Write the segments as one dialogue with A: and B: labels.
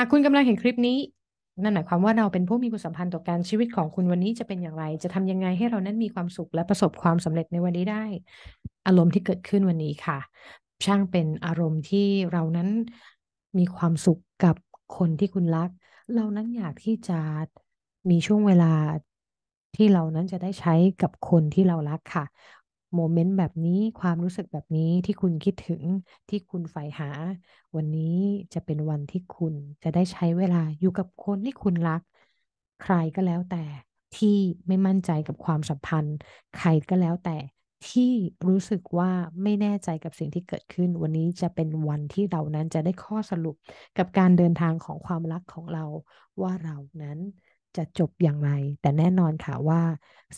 A: ากคุณกำลังเห็นคลิปนี้ นั่นหมายความว่าเราเป็นผู้มีความสัมพันธ์ต่อการชีวิตของคุณวันนี้จะเป็นอย่างไร จะทำยังไงให้เรานั้นมีความสุขและประสบความสำเร็จในวันนี้ได้ อารมณ์ที่เกิดขึ้นวันนี้ค่ะ ช่างเป็นอารมณ์ที่เรานั้นมีความสุขกับคนที่คุณรัก เรานั้นอยากที่จะมีช่วงเวลาที่เรานั้นจะได้ใช้กับคนที่เรารักค่ะโมเมนต์แบบนี้ความรู้สึกแบบนี้ที่คุณคิดถึงที่คุณใฝ่หา วันนี้จะเป็นวันที่คุณจะได้ใช้เวลาอยู่กับคนที่คุณรัก ใครก็แล้วแต่ที่ไม่มั่นใจกับความสัมพันธ์ ใครก็แล้วแต่ที่รู้สึกว่าไม่แน่ใจกับสิ่งที่เกิดขึ้น วันนี้จะเป็นวันที่เรานั้นจะได้ข้อสรุปกับการเดินทางของความรักของเรา ว่าเรานั้นจะจบอย่างไร แต่แน่นอนค่ะว่า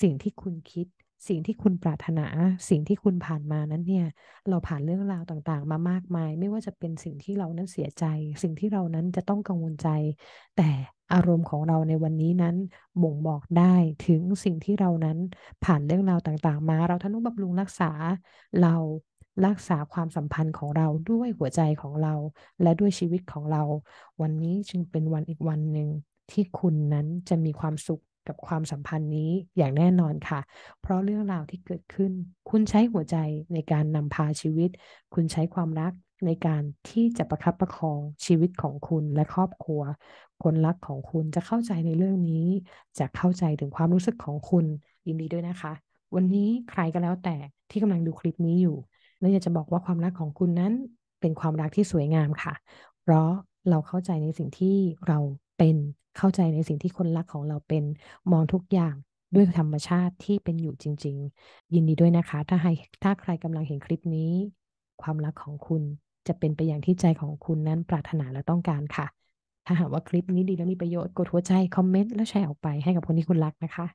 A: สิ่งที่คุณคิดสิ่งที่คุณปรารถนาสิ่งที่คุณผ่านมานั้นเนี่ยเราผ่านเรื่องราวต่างๆ มามากมาย ไม่ว่าจะเป็นสิ่งที่เรานั้นเสียใจ สิ่งที่เรานั้นจะต้องกังวลใจ แต่อารมณ์ของเราในวันนี้นั้นบ่งบอกได้ถึงสิ่งที่เรานั้นผ่านเรื่องราวต่างๆมาเราทนุบำรุงรักษาเรารักษาความสัมพันธ์ของเราด้วยหัวใจของเราและด้วยชีวิตของเรา วันนี้จึงเป็นวันอีกวันหนึ่งที่คุณนั้นจะมีความสุขกับความสัมพันธ์นี้อย่างแน่นอนค่ะ เพราะเรื่องราวที่เกิดขึ้น คุณใช้หัวใจในการนำพาชีวิต คุณใช้ความรักในการที่จะประคับประคองชีวิตของคุณและครอบครัว คนรักของคุณจะเข้าใจในเรื่องนี้ จะเข้าใจถึงความรู้สึกของคุณยินดีด้วยนะคะ วันนี้ใครก็แล้วแต่ที่กำลังดูคลิปนี้อยู่แลวอยากจะบอกว่าความรักของคุณนั้นเป็นความรักที่สวยงามค่ะ เพราะเราเข้าใจในสิ่งที่เราเป็นเข้าใจในสิ่งที่คนรักของเราเป็นมองทุกอย่างด้วยธรรมชาติที่เป็นอยู่จริงๆ ยินดีด้วยนะคะ ถ้าใครถ้าใครกำลังเห็นคลิปนี้ ความรักของคุณจะเป็นไปอย่างที่ใจของคุณนั้นปรารถนาและต้องการค่ะ ถ้าหากว่าคลิปนี้ดีและมีประโยชน์กดหัวใจคอมเมนต์แล้วแชร์ออกไปให้กับคนที่คุณรักนะคะ